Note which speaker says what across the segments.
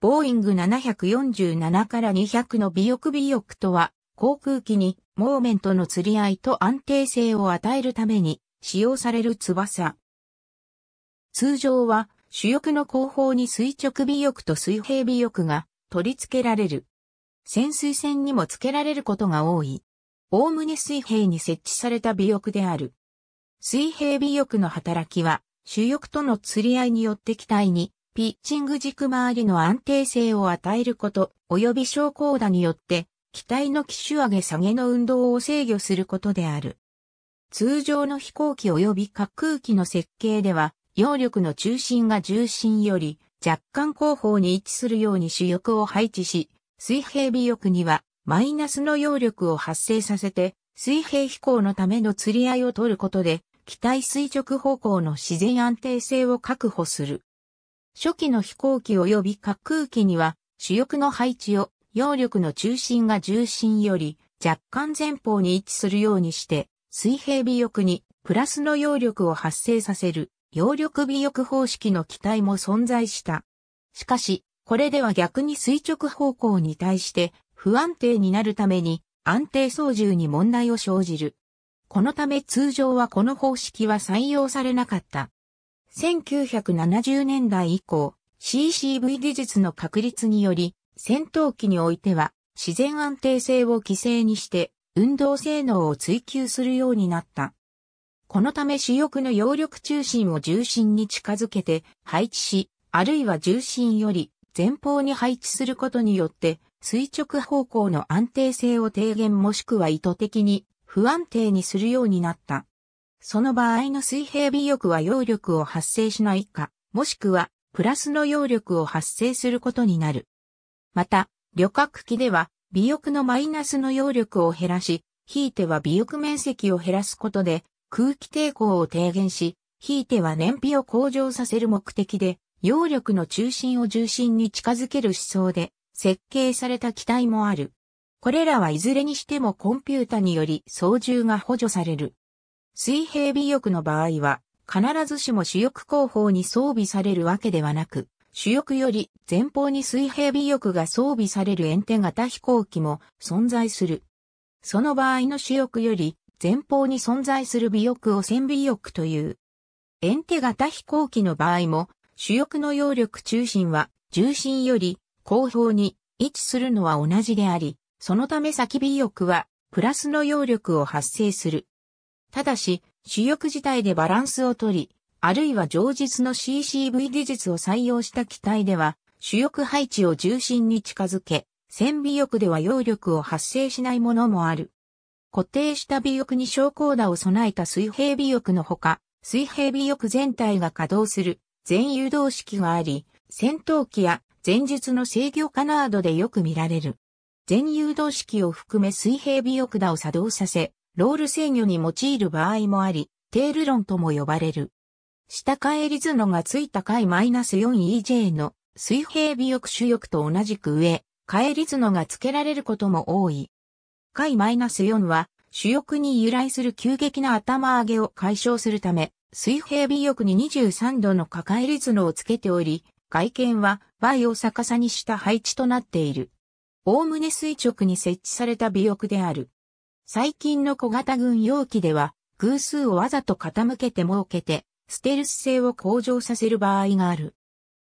Speaker 1: ボーイング747から200の尾翼尾翼とは、航空機にモーメントの釣り合いと安定性を与えるために使用される翼。通常は主翼の後方に垂直尾翼と水平尾翼が取り付けられる。潜水船にも付けられることが多い。おおむね水平に設置された尾翼である。水平尾翼の働きは、主翼との釣り合いによって機体にピッチング軸周りの安定性を与えること、及び昇降打によって、機体の機種上げ下げの運動を制御することである。通常の飛行機及び滑空機の設計では、揚力の中心が重心より若干後方に位置するように主翼を配置し、水平尾翼にはマイナスの揚力を発生させて、水平飛行のための釣り合いを取ることで、機体垂直方向の自然安定性を確保する。初期の飛行機及び滑空機には主翼の配置を揚力の中心が重心より若干前方に位置するようにして水平尾翼にプラスの揚力を発生させる揚力尾翼方式の機体も存在した。しかし、これでは逆に垂直方向に対して不安定になるために安定操縦に問題を生じる。このため通常はこの方式は採用されなかった。1970年代以降、CCV 技術の確立により、戦闘機においては自然安定性を規制にして運動性能を追求するようになった。このため主翼の揚力中心を重心に近づけて配置し、あるいは重心より前方に配置することによって垂直方向の安定性を低減もしくは意図的に不安定にするようになった。その場合の水平微翼は揚力を発生しないか、もしくは、プラスの揚力を発生することになる。また、旅客機では、微翼のマイナスの揚力を減らし、ひいては微翼面積を減らすことで、空気抵抗を低減し、ひいては燃費を向上させる目的で、揚力の中心を重心に近づける思想で、設計された機体もある。これらはいずれにしてもコンピュータにより操縦が補助される。水平尾翼の場合は、必ずしも主翼後方に装備されるわけではなく、主翼より前方に水平尾翼が装備される円手型飛行機も存在する。その場合の主翼より前方に存在する尾翼を線尾翼という。円手型飛行機の場合も、主翼の揚力中心は重心より後方に位置するのは同じであり、そのため先尾翼はプラスの揚力を発生する。ただし、主翼自体でバランスをとり、あるいは常実の CCV 技術を採用した機体では、主翼配置を重心に近づけ、線尾翼では揚力を発生しないものもある。固定した尾翼に昇降打を備えた水平尾翼のほか、水平尾翼全体が稼働する全誘導式があり、戦闘機や前述の制御カナードでよく見られる。全誘導式を含め水平尾翼打を作動させ、ロール制御に用いる場合もあり、テール論とも呼ばれる。下返り図のがついたス -4EJ の水平尾翼主翼と同じく上、返り図のが付けられることも多い。ス -4 は主翼に由来する急激な頭上げを解消するため、水平尾翼に23度の下返り図のを付けており、外見は倍を逆さにした配置となっている。おおむね垂直に設置された尾翼である。最近の小型軍用機では、偶数をわざと傾けて設けて、ステルス性を向上させる場合がある。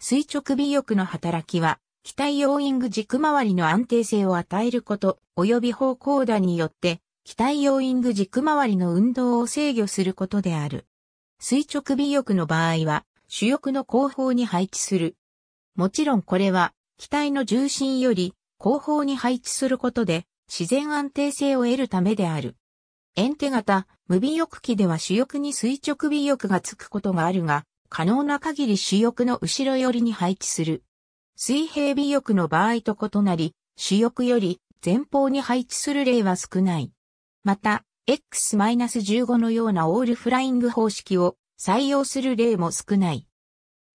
Speaker 1: 垂直尾翼の働きは、機体用ウィング軸回りの安定性を与えること、及び方向打によって、機体用ウィング軸回りの運動を制御することである。垂直尾翼の場合は、主翼の後方に配置する。もちろんこれは、機体の重心より後方に配置することで、自然安定性を得るためである。エンテ型、無尾翼機では主翼に垂直尾翼がつくことがあるが、可能な限り主翼の後ろ寄りに配置する。水平尾翼の場合と異なり、主翼より前方に配置する例は少ない。また、X-15 のようなオールフライング方式を採用する例も少ない。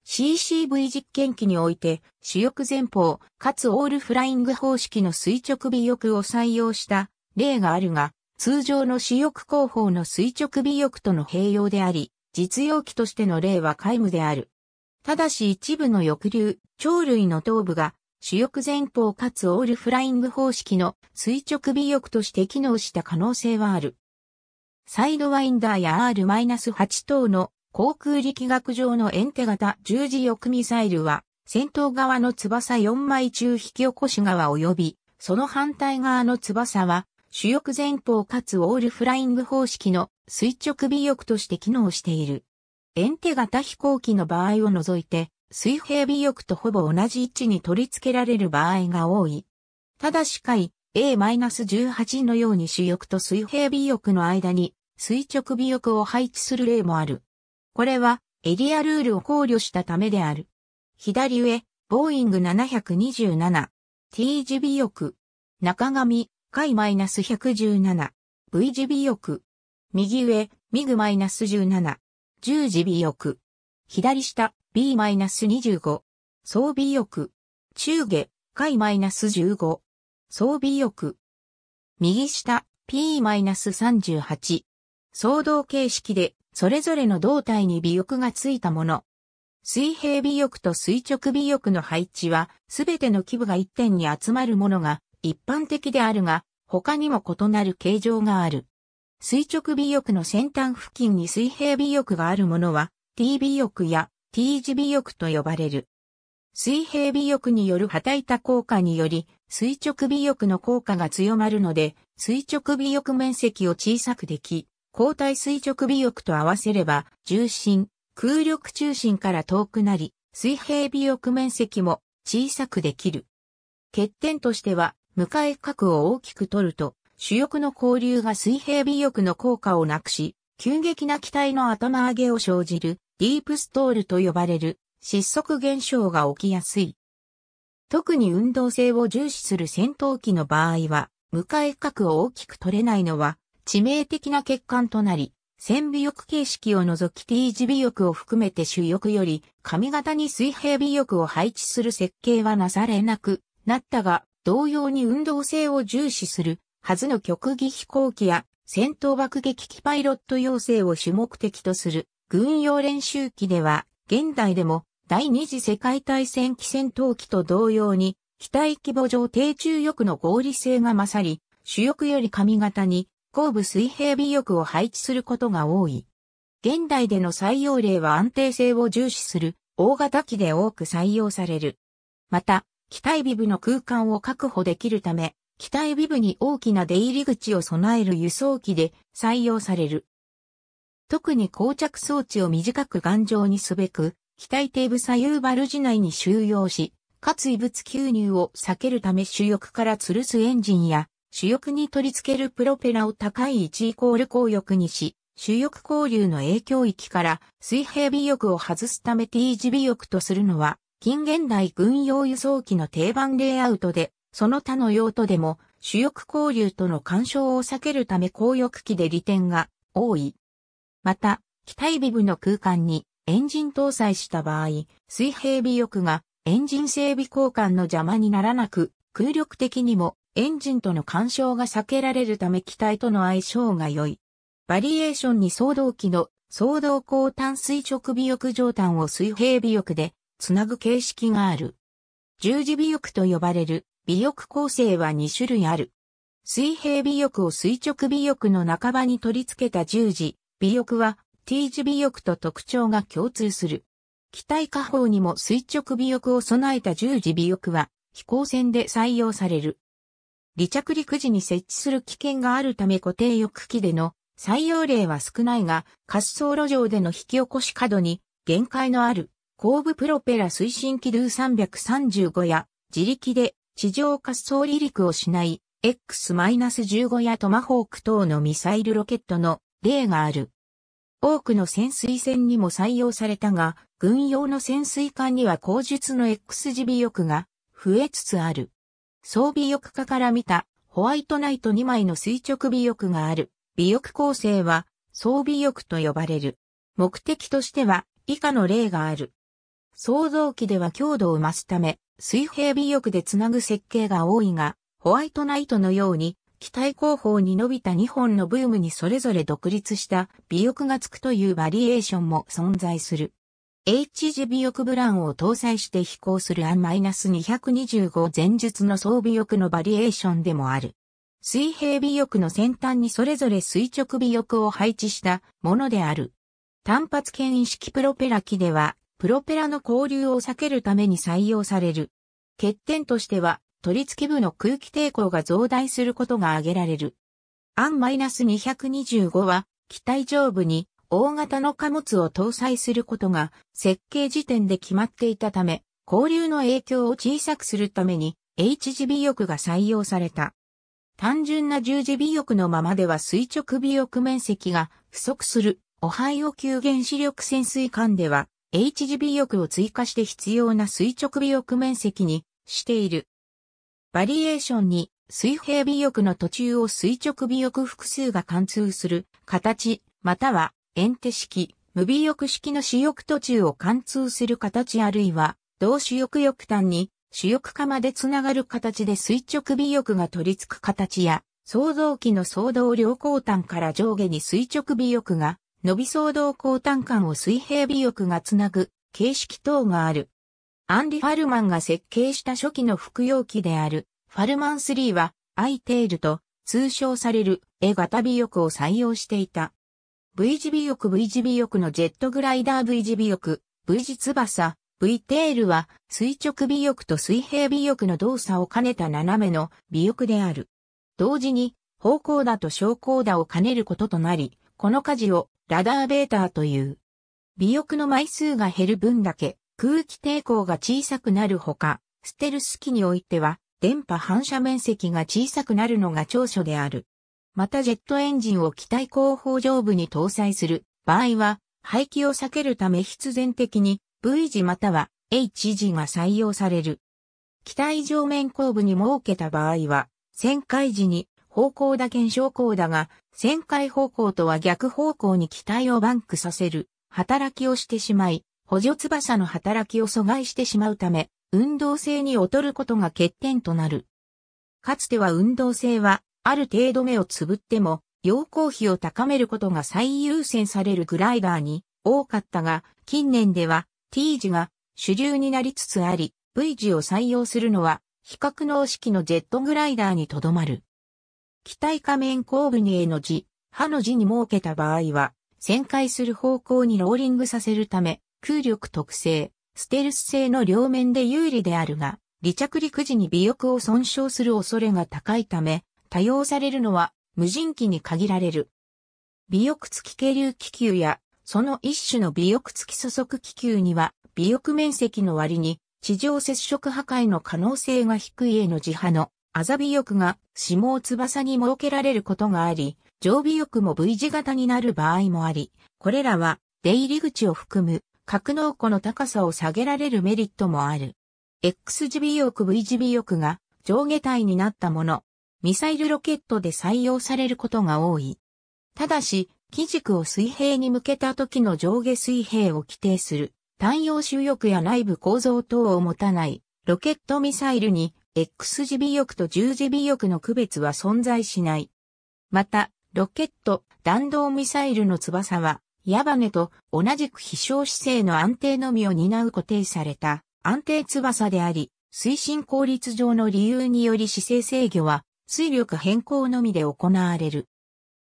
Speaker 1: CCV 実験機において、主翼前方、かつオールフライング方式の垂直尾翼を採用した例があるが、通常の主翼後方の垂直尾翼との併用であり、実用機としての例は皆無である。ただし一部の翼流、鳥類の頭部が、主翼前方かつオールフライング方式の垂直尾翼として機能した可能性はある。サイドワインダーや R-8 等の航空力学上のエンテ型十字翼ミサイルは、先頭側の翼4枚中引き起こし側及び、その反対側の翼は、主翼前方かつオールフライング方式の垂直尾翼として機能している。エンテ型飛行機の場合を除いて、水平尾翼とほぼ同じ位置に取り付けられる場合が多い。ただし位 A-18 のように主翼と水平尾翼の間に垂直尾翼を配置する例もある。これはエリアルールを考慮したためである。左上、ボーイング 727T ジビ翼。中上、海 -117V ジビ翼。右上、ミグ -17。10ジビ翼。左下、B-25。装備翼。中下、海 -15。装備翼。右下、P-38。相動形式でそれぞれの胴体に尾翼がついたもの。水平尾翼と垂直尾翼の配置は、すべての基部が一点に集まるものが一般的であるが、他にも異なる形状がある。垂直尾翼の先端付近に水平尾翼があるものは、T 尾翼や T 字尾翼と呼ばれる。水平尾翼による旗板いた効果により、垂直尾翼の効果が強まるので、垂直尾翼面積を小さくでき、交代垂直尾翼と合わせれば、重心、空力中心から遠くなり、水平尾翼面積も小さくできる。欠点としては、向かい角を大きく取ると、主翼の交流が水平尾翼の効果をなくし、急激な機体の頭上げを生じる、ディープストールと呼ばれる、失速現象が起きやすい。特に運動性を重視する戦闘機の場合は、向かい角を大きく取れないのは、致命的な欠陥となり、線尾翼形式を除き T 字尾翼を含めて主翼より上型に水平尾翼を配置する設計はなされなくなったが、同様に運動性を重視するはずの極技飛行機や戦闘爆撃機パイロット要請を主目的とする軍用練習機では、現代でも第二次世界大戦機戦闘機と同様に、機体規模上低中翼の合理性が勝り、主翼より上型に後部水平尾翼を配置することが多い。現代での採用例は安定性を重視する大型機で多く採用される。また、機体尾部の空間を確保できるため、機体尾部に大きな出入り口を備える輸送機で採用される。特に膠着装置を短く頑丈にすべく、機体底部左右バルジ内に収容し、かつ異物吸入を避けるため主翼から吊るすエンジンや主翼に取り付けるプロペラを高い位置イコール後翼にし、主翼交流の影響域から水平尾翼を外すため T 字尾翼とするのは、近現代軍用輸送機の定番レイアウトで、その他の用途でも主翼交流との干渉を避けるため後翼機で利点が多い。また、機体尾部の空間にエンジン搭載した場合、水平尾翼がエンジン整備交換の邪魔にならなく、空力的にもエンジンとの干渉が避けられるため機体との相性が良い。バリエーションに騒動機の騒動高単垂直尾翼上端を水平尾翼でつなぐ形式がある。十字尾翼と呼ばれる尾翼構成は2種類ある。水平尾翼を垂直尾翼の半ばに取り付けた十字、尾翼は T 字尾翼と特徴が共通する。機体下方にも垂直尾翼を備えた十字尾翼は飛行船で採用される。離着陸時に設置する危険があるため固定翼機での採用例は少ないが、滑走路上での引き起こし角に限界のある後部プロペラ推進機ルー335や自力で地上滑走離陸をしない X-15 やトマホーク等のミサイルロケットの例がある。多くの潜水船にも採用されたが、軍用の潜水艦には口述の XGB 翼が増えつつある。装備翼化から見たホワイトナイト2枚の垂直尾翼がある尾翼構成は装備翼と呼ばれる。目的としては以下の例がある。創造機では強度を増すため水平尾翼でつなぐ設計が多いが、ホワイトナイトのように機体後方に伸びた2本のブームにそれぞれ独立した尾翼がつくというバリエーションも存在する。HG 尾翼ブランを搭載して飛行する A-225 前述の装備翼のバリエーションでもある。水平尾翼の先端にそれぞれ垂直尾翼を配置したものである。単発牽引式プロペラ機では、プロペラの交流を避けるために採用される。欠点としては、取り付け部の空気抵抗が増大することが挙げられる。アン -225 は、機体上部に大型の貨物を搭載することが設計時点で決まっていたため、交流の影響を小さくするために HGB 翼が採用された。単純な十字尾翼のままでは垂直尾翼面積が不足するオハイオ級原子力潜水艦では HGB 翼を追加して必要な垂直尾翼面積にしている。バリエーションに水平尾翼の途中を垂直尾翼複数が貫通する形または遠手式、無微翼式の主翼途中を貫通する形あるいは、同主翼翼端に主翼までつながる形で垂直尾翼が取り付く形や、創造機の創造両交端から上下に垂直尾翼が、伸び創造交端間を水平尾翼がつなぐ形式等がある。アンリ・ファルマンが設計した初期の服用機である、ファルマン3は、アイテールと通称される A 型尾翼を採用していた。V 字尾翼 V 字尾翼のジェットグライダー V 字尾翼、V 字翼、V テールは垂直尾翼と水平尾翼の動作を兼ねた斜めの尾翼である。同時に方向だと昇降だを兼ねることとなり、この舵をラダーベーターという。尾翼の枚数が減る分だけ空気抵抗が小さくなるほか、ステルス機においては電波反射面積が小さくなるのが長所である。またジェットエンジンを機体後方上部に搭載する場合は、排気を避けるため必然的に V 字または H 字が採用される。機体上面後部に設けた場合は、旋回時に方向だけ昇高だが、旋回方向とは逆方向に機体をバンクさせる働きをしてしまい、補助翼の働きを阻害してしまうため、運動性に劣ることが欠点となる。かつては運動性はある程度目をつぶっても、要項比を高めることが最優先されるグライダーに多かったが、近年では T 字が主流になりつつあり、V 字を採用するのは、比較能式のジェットグライダーにとどまる。機体下面後部に A の字、刃の字に設けた場合は、旋回する方向にローリングさせるため、空力特性、ステルス性の両面で有利であるが、離着陸時に尾翼を損傷する恐れが高いため、多用されるのは無人機に限られる。尾翼付き下流気球や、その一種の尾翼付き素速気球には、尾翼面積の割に、地上接触破壊の可能性が低いへの自破の、あざ尾翼が、下を翼に設けられることがあり、常微翼も V 字型になる場合もあり、これらは出入り口を含む格納庫の高さを下げられるメリットもある。X 字尾翼 V 字尾翼が上下体になったもの、ミサイルロケットで採用されることが多い。ただし、基軸を水平に向けた時の上下水平を規定する、単葉主翼や内部構造等を持たない、ロケットミサイルに X 字尾翼と十字尾翼の区別は存在しない。また、ロケット、弾道ミサイルの翼は、矢羽と同じく飛翔姿勢の安定のみを担う固定された安定翼であり、推進効率上の理由により姿勢制御は水力変更のみで行われる。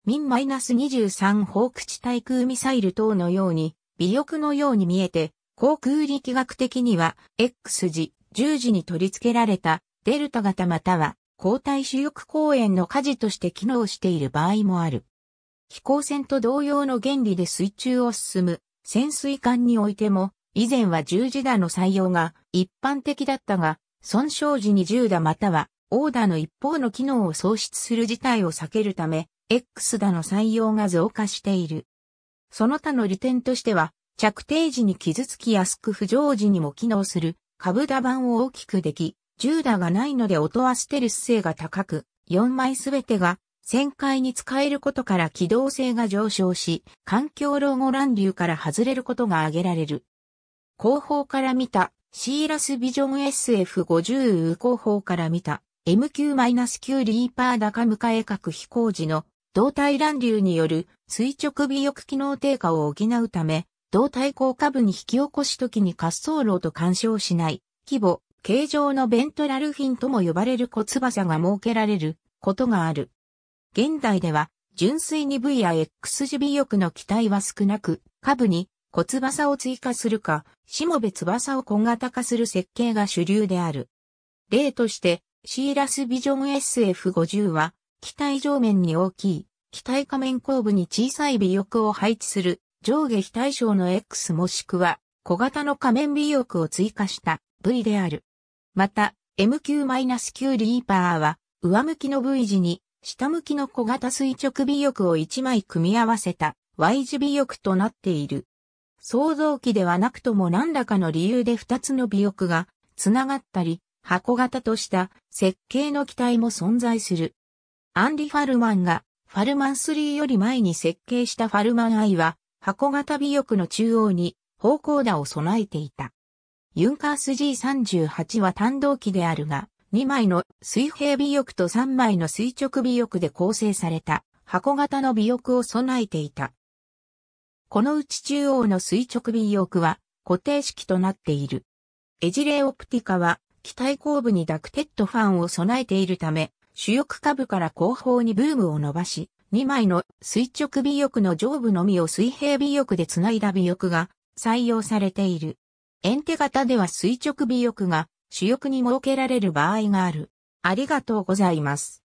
Speaker 1: m i 2 3放ー地対空ミサイル等のように、尾翼のように見えて、航空力学的には、X 字、十字に取り付けられた、デルタ型または、交代主翼公園の火事として機能している場合もある。飛行船と同様の原理で水中を進む潜水艦においても、以前は十字打の採用が一般的だったが、損傷時に十打またはオーダーの一方の機能を喪失する事態を避けるため、X だの採用が増加している。その他の利点としては、着底時に傷つきやすく不常時にも機能する、株打板を大きくでき、銃打がないので音はステルス性が高く、4枚すべてが旋回に使えることから機動性が上昇し、環境老後乱流から外れることが挙げられる。後方から見た、シーラスビジョン SF50 後方から見た、MQ-9 リーパー高迎え角飛行時の胴体乱流による垂直尾翼機能低下を補うため、胴体降下部に引き起こし時に滑走路と干渉しない規模、形状のベントラルフィンとも呼ばれる小翼が設けられることがある。現代では純粋に V や X 字尾翼の機体は少なく、下部に小翼を追加するか、しもべ翼を小型化する設計が主流である。例として、シーラスビジョン SF50 は、機体上面に大きい、機体下面後部に小さい尾翼を配置する上下非対称の X もしくは小型の仮面尾翼を追加した V である。また、MQ-9 リーパーは上向きの V 字に下向きの小型垂直尾翼を1枚組み合わせた Y 字尾翼となっている。想像機ではなくとも何らかの理由で2つの尾翼がつながったり、箱型とした設計の機体も存在する。アンリ・ファルマンがファルマン3より前に設計したファルマン I は箱型尾翼の中央に方向打を備えていた。ユンカース G38 は単動機であるが、2枚の水平尾翼と3枚の垂直尾翼で構成された箱型の尾翼を備えていた。このうち中央の垂直尾翼は固定式となっている。エジレオプティカは機体後部にダクテッドファンを備えているため、主翼下部から後方にブームを伸ばし、2枚の垂直尾翼の上部のみを水平尾翼でつないだ尾翼が採用されている。エンテ型では垂直尾翼が主翼に設けられる場合がある。ありがとうございます。